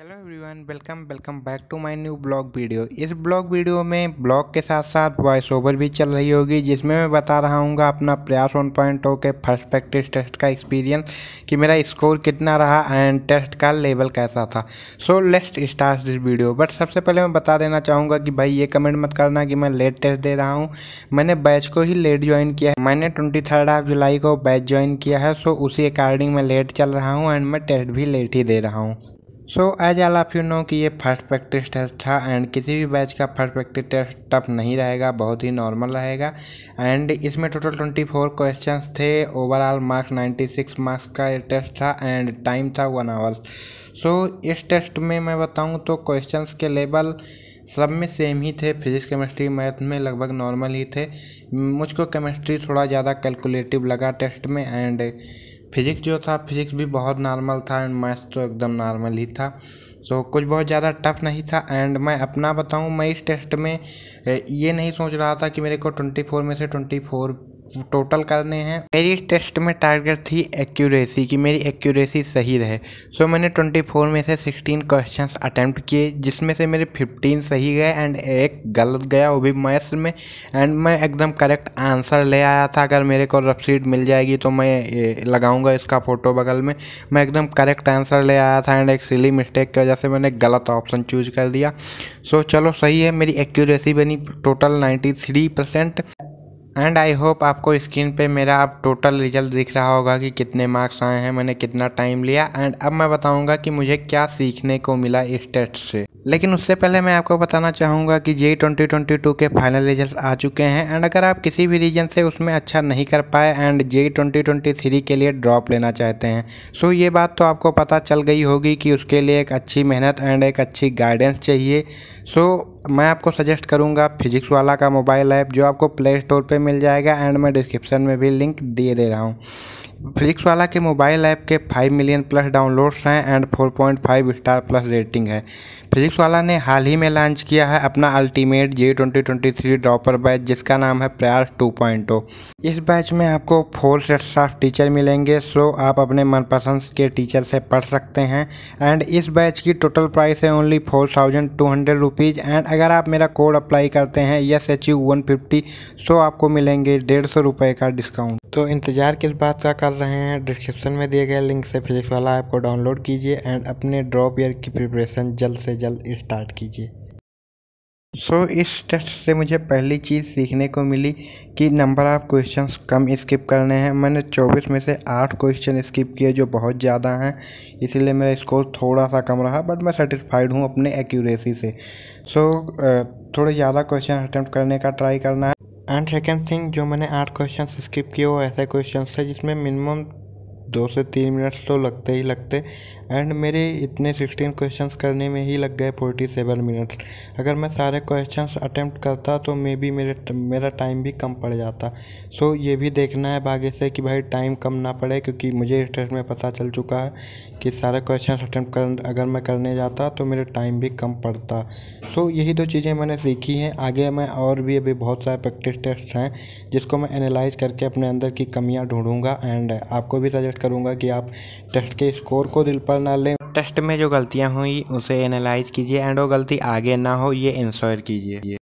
hello everyone welcome welcome back to my new blog video इस blog video में blog के साथ साथ वॉइस ओवर भी चल रही होगी जिसमें मैं बता रहा हूँ अपना प्रयास वन पॉइंट के फर्स्ट प्रैक्टिस टेस्ट का एक्सपीरियंस कि मेरा स्कोर कितना रहा एंड टेस्ट का लेवल कैसा था सो लेस्ट स्टार्ट दिस वीडियो बट सबसे पहले मैं बता देना चाहूँगा कि भाई ये कमेंट मत करना कि मैं लेट टेस्ट दे रहा हूँ मैंने बैच को ही लेट ज्वाइन किया है मैंने ट्वेंटी थर्ड ऑफ जुलाई को बैच ज्वाइन किया है सो उसी अकॉर्डिंग मैं लेट चल रहा हूँ एंड मैं टेस्ट भी लेट ही दे रहा हूँ so as all of you know कि ये फर्स्ट प्रैक्टिस टेस्ट था एंड किसी भी बैच का फर्स्ट प्रैक्टिस टेस्ट टफ नहीं रहेगा बहुत ही नॉर्मल रहेगा एंड इसमें टोटल ट्वेंटी फोर क्वेश्चन थे overall marks ninety six marks का ये टेस्ट था एंड टाइम था वन आवर्स सो so, इस टेस्ट में मैं बताऊं तो क्वेश्चंस के लेवल सब में सेम ही थे फिजिक्स केमिस्ट्री मैथ में लगभग नॉर्मल ही थे मुझको केमिस्ट्री थोड़ा ज़्यादा कैलकुलेटिव लगा टेस्ट में एंड फिजिक्स जो था फिजिक्स भी बहुत नॉर्मल था एंड मैथ्स तो एकदम नॉर्मल ही था सो so, कुछ बहुत ज़्यादा टफ नहीं था एंड मैं अपना बताऊँ मैं इस टेस्ट में ये नहीं सोच रहा था कि मेरे को ट्वेंटी फोर में से ट्वेंटी फोर टोटल करने हैं मेरी टेस्ट में टारगेट थी एक्यूरेसी कि मेरी एक्यूरेसी सही रहे सो so, मैंने 24 में से 16 क्वेश्चंस अटैम्प्ट किए जिसमें से मेरे 15 सही गए एंड एक गलत गया वो भी मैथ्स में एंड मैं एकदम करेक्ट आंसर ले आया था अगर मेरे को रफसीट मिल जाएगी तो मैं लगाऊंगा इसका फ़ोटो बगल में मैं एकदम करेक्ट आंसर ले आया था एंड एक सिली मिस्टेक की वजह से मैंने गलत ऑप्शन चूज कर दिया सो so, चलो सही है मेरी एक्यूरेसी बनी total ninety three percent and I hope आपको स्क्रीन पे मेरा अब टोटल रिजल्ट दिख रहा होगा कि कितने मार्क्स आए हैं मैंने कितना टाइम लिया एंड अब मैं बताऊंगा कि मुझे क्या सीखने को मिला इस टेस्ट से लेकिन उससे पहले मैं आपको बताना चाहूँगा कि जे ट्वेंटी ट्वेंटी टू के फाइनल रिजल्ट आ चुके हैं एंड अगर आप किसी भी रीजन से उसमें अच्छा नहीं कर पाए and J twenty twenty three के लिए ड्रॉप लेना चाहते हैं सो ये बात तो आपको पता चल गई होगी कि उसके लिए एक अच्छी मेहनत एंड एक अच्छी गाइडेंस चाहिए सो मैं आपको सजेस्ट करूँगा फिजिक्स वाला का मोबाइल ऐप जो आपको प्ले स्टोर पर मिल जाएगा एंड मैं डिस्क्रिप्शन में भी लिंक दे दे रहा हूँ फ्लिक्स वाला के मोबाइल ऐप के 5 मिलियन प्लस डाउनलोड्स हैं एंड 4.5 स्टार प्लस रेटिंग है फ्लिक्स वाला ने हाल ही में लॉन्च किया है अपना ultimate J twenty twenty three dropper batch जिसका नाम है प्रयास 2.0 इस बैच में आपको फोर से साफ टीचर मिलेंगे सो आप अपने मनपसंद के टीचर से पढ़ सकते हैं एंड इस बैच की टोटल प्राइस है only four thousand two hundred rupees and अगर आप मेरा कोड अप्लाई करते हैं yes H U one fifty so आपको मिलेंगे डेढ़ सौ रुपये का डिस्काउंट तो इंतज़ार किस बात का कर रहे हैं डिस्क्रिप्शन में दिए गए लिंक से फिजिक्स वाला ऐप को डाउनलोड कीजिए एंड अपने ड्रॉप ईयर की प्रिपरेशन जल्द से जल्द स्टार्ट कीजिए सो so, इस टेस्ट से मुझे पहली चीज़ सीखने को मिली कि नंबर ऑफ़ क्वेश्चन कम स्किप करने हैं मैंने 24 में से 8 क्वेश्चन स्किप किए जो बहुत ज़्यादा हैं इसीलिए मेरा स्कोर थोड़ा सा कम रहा बट मैं सेटिस्फाइड हूँ अपने एक्यूरेसी से सो so, थोड़े ज़्यादा क्वेश्चन अटैम्प्ट करने का ट्राई करना है एंड सेकेंड थिंग जो मैंने आठ क्वेश्चन स्किप किए वो ऐसे क्वेश्चन थे जिसमें मिनिमम दो से तीन मिनट्स तो लगते ही लगते एंड मेरे इतने सिक्सटीन क्वेश्चंस करने में ही लग गए फोर्टी सेवन मिनट्स अगर मैं सारे क्वेश्चंस अटैम्प्ट करता तो मे बी मेरे मेरा टाइम भी कम पड़ जाता सो so, ये भी देखना है आगे से कि भाई टाइम कम ना पड़े क्योंकि मुझे स्टेट में पता चल चुका है कि सारे क्वेश्चन अटैम्प्ट कर अगर मैं करने जाता तो मेरा टाइम भी कम पड़ता सो so, यही दो चीज़ें मैंने सीखी हैं आगे मैं और भी अभी बहुत सारे प्रैक्टिस टेस्ट हैं जिसको मैं एनालाइज करके अपने अंदर की कमियाँ ढूंढूंगा एंड आपको भी सजेस्ट करूँगा कि आप टेस्ट के स्कोर को दिल पर ना लें टेस्ट में जो गलतियाँ हुई उसे एनालाइज कीजिए एंड वो गलती आगे ना हो ये इंश्योर कीजिए